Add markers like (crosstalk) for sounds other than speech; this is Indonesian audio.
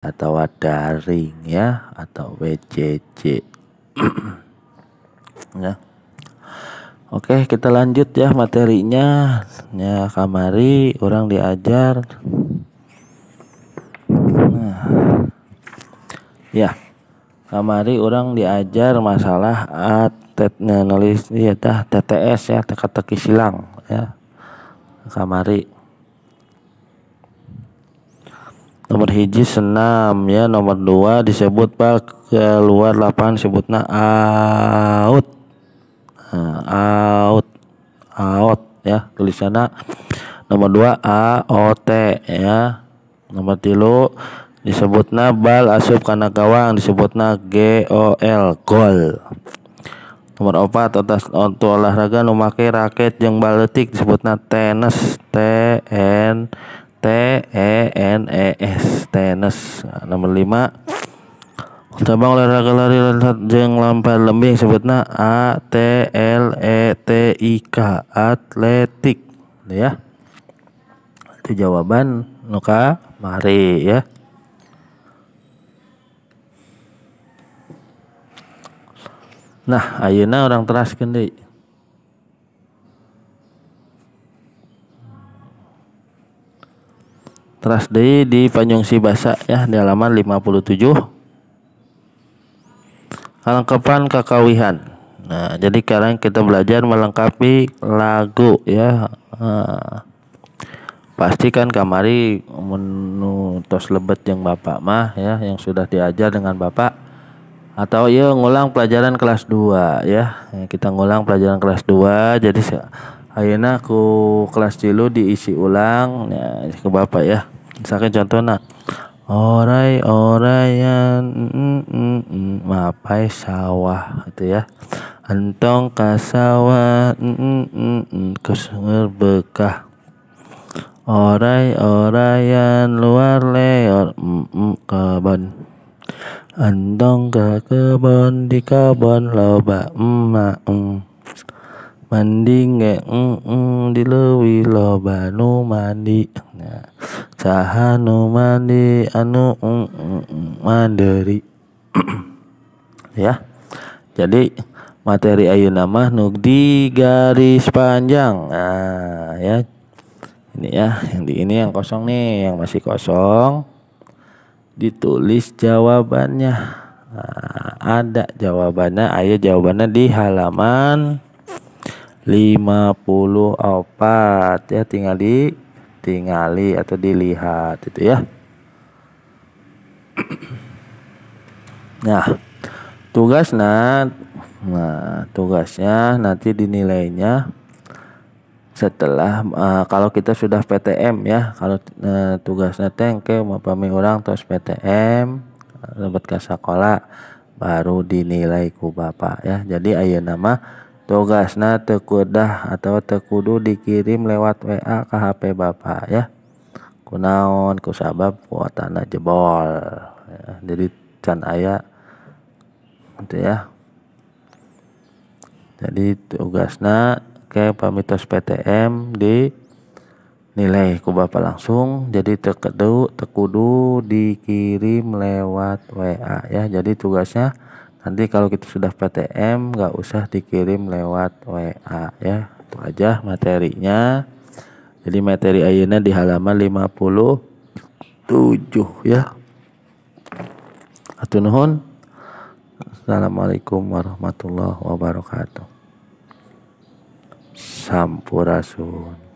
atau daring ya atau WCC (clears throat) ya Oke kita lanjut ya materinya ya kamari orang diajar nah ya kamari orang diajar masalah atet ah, ya, nulis ya dah TTS ya teka-teki silang ya kamari nomor hiji senam ya nomor dua disebut pak keluar lapangan sebutnya out nah, out out ya tulisannya nomor dua a o t ya nomor tilu disebutnya bal asup karena gawang disebutnya g o l gol nomor empat atas untuk olahraga memakai raket yang baletik disebutnya tenis t n T E N E S tenis nomor 5 cabang olahraga lari jeng lompat lembing sebutnya A T L E T I K atletik ya itu jawaban nuka mari ya Nah, ayeuna orang teras kendi Trust Day di Panjung Sibasa ya di halaman 57 kelengkapan kakawihan nah jadi sekarang kita belajar melengkapi lagu ya nah, pastikan kamari menu tos lebet yang bapak mah ya yang sudah diajar dengan bapak atau ya ngulang pelajaran kelas 2 ya kita ngulang pelajaran kelas 2 jadi Ayeuna ku kelas dulu diisi ulang ya ke bapak ya misalkan contohnya orai orayan mm, mm, mm, mapai sawah itu ya entong kasawah, mm, mm, mm, mm, gitu ya. mm, mm, mm bekah orai orayan luar leor mm, mm, kebon entong ke kebon di kebon loba emak mm, mm mandi nggak? mm, mm, Lewi lo banu mandi nah, mandi anu mm, mandiri (clears throat) ya jadi materi ayu nama nuk di garis panjang nah ya ini ya yang di ini yang kosong nih yang masih kosong ditulis jawabannya nah, ada jawabannya ayo jawabannya di halaman 54 ya tinggal di tingali atau dilihat itu ya. (clears throat) Nah, tugasnya nah tugasnya nanti dinilainya setelah uh, kalau kita sudah PTM ya kalau uh, tugasnya tengke mapami orang terus PTM lebat eh, sekolah baru dinilai ku bapak ya jadi ayah nama Tugasnya tekudah atau tekudu dikirim lewat WA ke HP Bapak ya kunaon kusabab kuotana jebol ya, jadi can ayah, gitu ya jadi tugasnya ke pamitos PTM di nilai ku bapak langsung jadi tekedu tekudu dikirim lewat WA ya jadi tugasnya nanti kalau kita sudah PTM nggak usah dikirim lewat WA ya itu aja materinya jadi materi ayunnya di halaman 57 ya Atunuhun Assalamualaikum warahmatullahi wabarakatuh Sampurasun